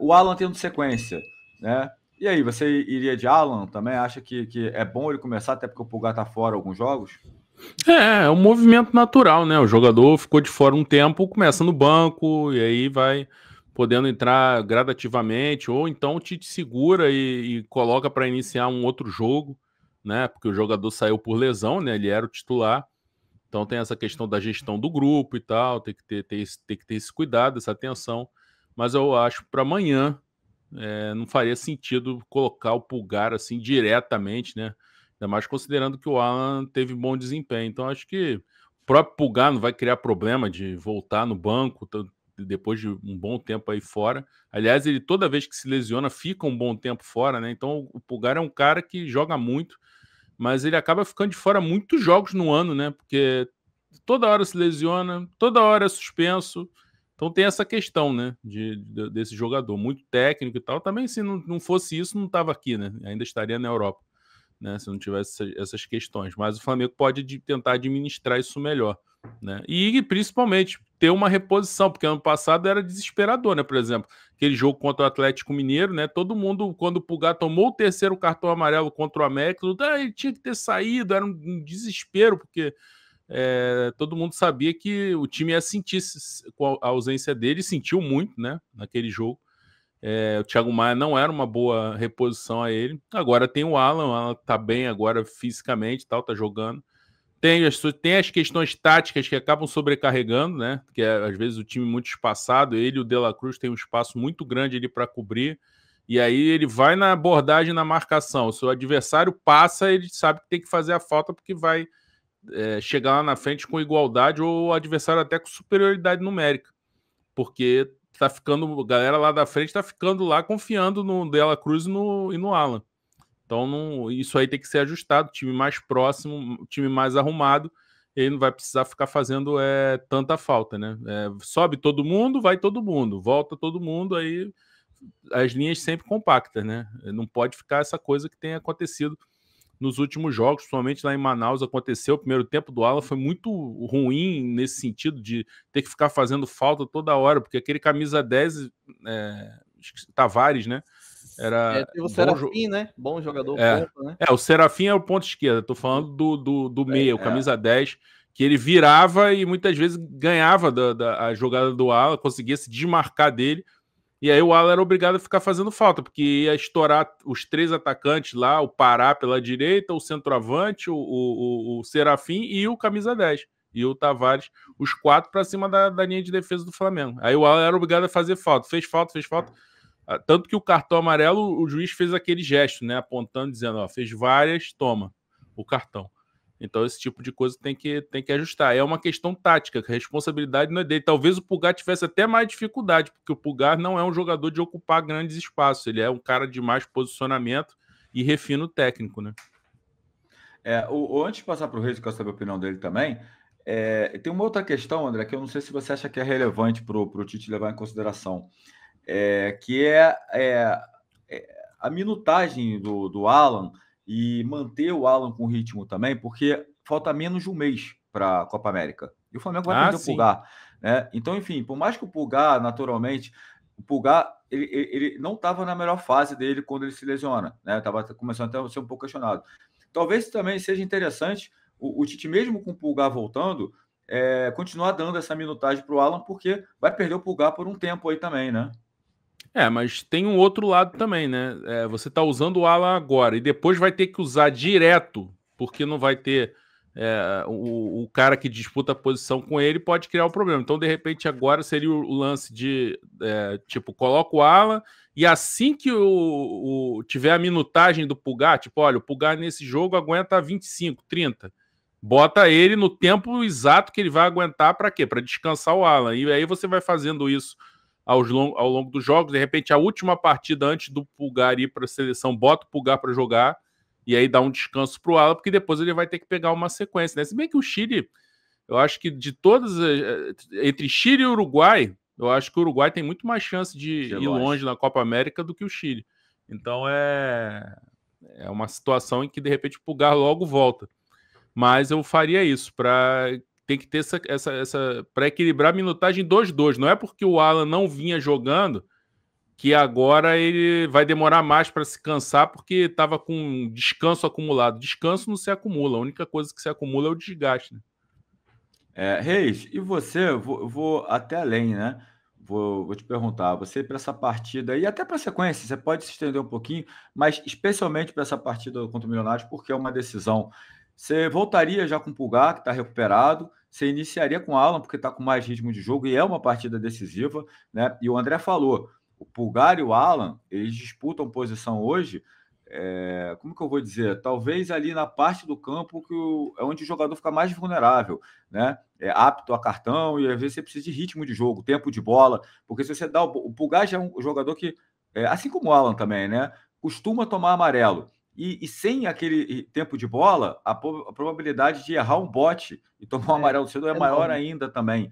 o Alan tendo sequência, né? E aí, você iria de Alan também? Acha que, que é bom ele começar, até porque o Pulgar tá fora alguns jogos? É, é um movimento natural, né? O jogador ficou de fora um tempo, começa no banco, e aí vai podendo entrar gradativamente, ou então o Tite segura e, e coloca para iniciar um outro jogo, né? Porque o jogador saiu por lesão, né? Ele era o titular. Então tem essa questão da gestão do grupo e tal, tem que ter, ter, tem que ter esse cuidado, essa atenção mas eu acho para amanhã é, não faria sentido colocar o pulgar assim diretamente, né? Ainda mais considerando que o Alan teve bom desempenho. Então, acho que o próprio pulgar não vai criar problema de voltar no banco depois de um bom tempo aí fora. Aliás, ele toda vez que se lesiona fica um bom tempo fora, né? Então, o pulgar é um cara que joga muito, mas ele acaba ficando de fora muitos jogos no ano, né? Porque toda hora se lesiona, toda hora é suspenso então tem essa questão, né, de, de, desse jogador muito técnico e tal. Também se não, não fosse isso, não estava aqui, né? Ainda estaria na Europa, né? Se não tivesse essas questões. Mas o Flamengo pode de, tentar administrar isso melhor, né? E principalmente ter uma reposição, porque ano passado era desesperador, né? Por exemplo, aquele jogo contra o Atlético Mineiro, né? Todo mundo, quando o Pulgar tomou o terceiro cartão amarelo contra o América, ah, ele tinha que ter saído, era um, um desespero, porque é, todo mundo sabia que o time ia sentir com a ausência dele, sentiu muito, né, naquele jogo. É, o Thiago Maia não era uma boa reposição a ele. Agora tem o Alan, o Alan tá bem agora fisicamente tal, tá jogando. Tem as, tem as questões táticas que acabam sobrecarregando, né? Que é, às vezes o time muito espaçado, ele e o De La Cruz tem um espaço muito grande ali para cobrir. E aí ele vai na abordagem, na marcação. Se o adversário passa, ele sabe que tem que fazer a falta porque vai é, chegar lá na frente com igualdade ou o adversário até com superioridade numérica, porque tá ficando, a galera lá da frente tá ficando lá confiando no Dela Cruz e no, e no Alan. Então não, isso aí tem que ser ajustado, time mais próximo, time mais arrumado, ele não vai precisar ficar fazendo é, tanta falta, né? É, sobe todo mundo, vai todo mundo, volta todo mundo, aí as linhas sempre compactas, né? Não pode ficar essa coisa que tem acontecido nos últimos jogos, somente lá em Manaus aconteceu. O primeiro tempo do Alan foi muito ruim nesse sentido de ter que ficar fazendo falta toda hora, porque aquele camisa 10, é, Tavares, né? Era é, o Serafim, jo... né? Bom jogador. É, ponto, né? é, o Serafim é o ponto esquerda. Tô falando do, do, do meia, é, o é. camisa 10, que ele virava e muitas vezes ganhava da, da a jogada do Ala, conseguia se desmarcar dele e aí o Alan era obrigado a ficar fazendo falta, porque ia estourar os três atacantes lá, o Pará pela direita, o centroavante, o, o, o Serafim e o camisa 10. E o Tavares, os quatro para cima da, da, linha de defesa do Flamengo. Aí o Alan era obrigado a fazer falta. Fez falta, fez falta. Ah, tanto que o cartão amarelo, o juiz fez aquele gesto, né? Apontando, dizendo, ó, fez várias, toma o cartão. Então esse tipo de coisa tem que, tem que ajustar. É uma questão tática, que a responsabilidade não é dele. Talvez o Pulgar tivesse até mais dificuldade, porque o Pulgar não é um jogador de ocupar grandes espaços, ele é um cara de mais posicionamento e refino técnico, né? É, o, antes de passar para o Reis, que eu quero saber a opinião dele também, é, tem uma outra questão, André, que eu não sei se você acha que é relevante para o Tite levar em consideração, é, que é, é, é a minutagem do, do Alan e manter o Alan com ritmo também, porque falta menos de um mês para a Copa América. E o Flamengo vai ah, perder sim. o Pulgar. Né? Então, enfim, por mais que o Pulgar, naturalmente, o Pulgar ele, ele não estava na melhor fase dele quando ele se lesiona. Né? Estava Tava começando até a ser um pouco questionado. Talvez também seja interessante o, o Tite, mesmo com o Pulgar voltando, é, continuar dando essa minutagem para o Alan, porque vai perder o Pulgar por um tempo aí também, né? É, mas tem um outro lado também, né? É, você está usando o Alan agora e depois vai ter que usar direto, porque não vai ter é, o, o, cara que disputa a posição com ele pode criar o um problema. Então, de repente, agora seria o lance de é, tipo, coloca o Alan e assim que o, o, tiver a minutagem do Pulgar, tipo, olha, o Pulgar nesse jogo aguenta 25, 30. Bota ele no tempo exato que ele vai aguentar para quê? Para descansar o Alan. E aí você vai fazendo isso ao longo, ao longo dos jogos. De repente, a última partida antes do Pulgar ir para a seleção, bota o Pulgar para jogar e aí dá um descanso para o Ala, porque depois ele vai ter que pegar uma sequência. Né? Se bem que o Chile, eu acho que de todas, eh, eh, entre Chile e Uruguai, eu acho que o Uruguai tem muito mais chance de, ir longe. na Copa América do que o Chile. Então é, é uma situação em que de repente o Pulgar logo volta. Mas eu faria isso para tem que ter essa, essa, essa para equilibrar a minutagem dos dois. Não é porque o Alan não vinha jogando que agora ele vai demorar mais para se cansar porque estava com descanso acumulado. Descanso não se acumula, a única coisa que se acumula é o desgaste. Né? É, Reis, e você, vou, vou até além, né? Vou, vou te perguntar, você para essa partida e até para a sequência, você pode se estender um pouquinho, mas especialmente para essa partida contra o Milionários, porque é uma decisão você voltaria já com o Pulgar, que está recuperado. Você iniciaria com o Alan, porque está com mais ritmo de jogo e é uma partida decisiva. Né? E o André falou: o Pulgar e o Alan, eles disputam posição hoje. É, como que eu vou dizer? Talvez ali na parte do campo que o, é onde o jogador fica mais vulnerável, né? É apto a cartão e às vezes você precisa de ritmo de jogo, tempo de bola, porque se você dá o, o Pulgar já é um jogador que, é, assim como o Alan também, né? Costuma tomar amarelo. E, e, sem aquele tempo de bola, a, a, probabilidade de errar um bote e tomar um é, amarelo cedo é, é maior ainda também.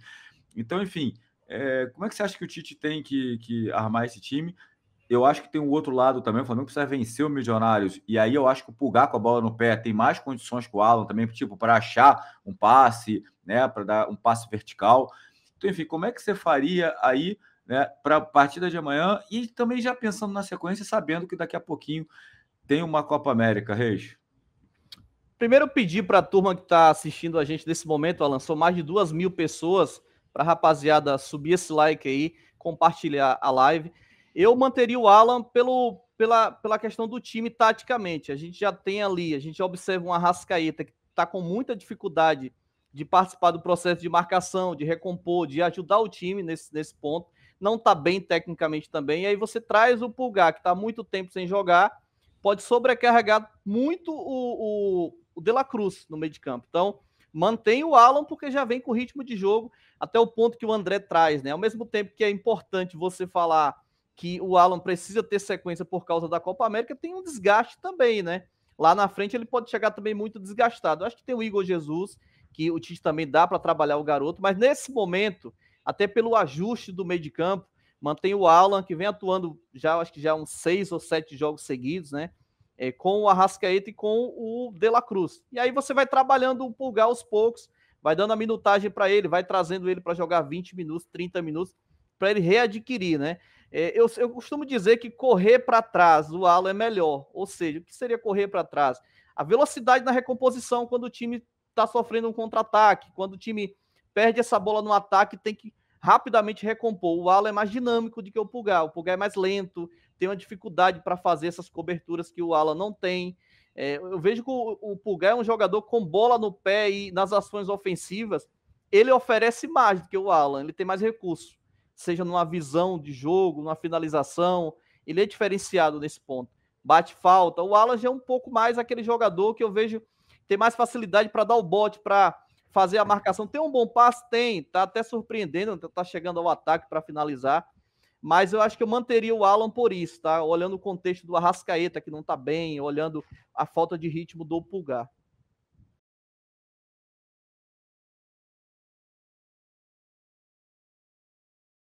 Então, enfim, é, como é que você acha que o Tite tem que, que armar esse time? Eu acho que tem um outro lado também. O Flamengo precisa vencer o Milionários. E aí eu acho que o Pulgar com a bola no pé tem mais condições que o Alan também, tipo, para achar um passe, né? Para dar um passe vertical. Então, enfim, como é que você faria aí né, para a partida de amanhã? E também já pensando na sequência, sabendo que daqui a pouquinho tem uma Copa América, Reis? Primeiro, pedir para a turma que está assistindo a gente nesse momento, Alan, são mais de duas mil pessoas, para rapaziada subir esse like aí, compartilhar a live. Eu manteria o Alan pelo, pela, pela questão do time taticamente. A gente já tem ali, a gente observa uma Rascaeta que está com muita dificuldade de participar do processo de marcação, de recompor, de ajudar o time nesse, nesse ponto. Não está bem tecnicamente também. E aí você traz o Pulgar, que está muito tempo sem jogar pode sobrecarregar muito o, o, o De La Cruz no meio de campo. Então, mantém o Alan porque já vem com ritmo de jogo, até o ponto que o André traz, né? Ao mesmo tempo que é importante você falar que o Alan precisa ter sequência por causa da Copa América, tem um desgaste também, né? Lá na frente ele pode chegar também muito desgastado. Eu acho que tem o Igor Jesus, que o Tite também dá para trabalhar o garoto, mas nesse momento, até pelo ajuste do meio de campo, Mantém o Alan, que vem atuando já, acho que já uns seis ou sete jogos seguidos, né? É, com o Arrascaeta e com o De La Cruz. E aí você vai trabalhando o Pulgar aos poucos, vai dando a minutagem para ele, vai trazendo ele para jogar 20 minutos, 30 minutos, para ele readquirir, né? É, eu, eu costumo dizer que correr para trás o Alan é melhor. Ou seja, o que seria correr para trás? A velocidade na recomposição quando o time está sofrendo um contra-ataque, quando o time perde essa bola no ataque, tem que rapidamente recompor. O ala é mais dinâmico do que o pulgar, o pulgar é mais lento, tem uma dificuldade para fazer essas coberturas que o ala não tem. É, eu vejo que o, o pulgar é um jogador com bola no pé e nas ações ofensivas, ele oferece mais do que o Alan, ele tem mais recurso, seja numa visão de jogo, numa finalização, ele é diferenciado nesse ponto. Bate falta, o Alan já é um pouco mais aquele jogador que eu vejo tem mais facilidade para dar o bote, para fazer a marcação. Tem um bom passe? Tem. Tá até surpreendendo, tá, tá chegando ao ataque para finalizar. Mas eu acho que eu manteria o Alan por isso, tá? Olhando o contexto do Arrascaeta, que não tá bem, olhando a falta de ritmo do Pulgar.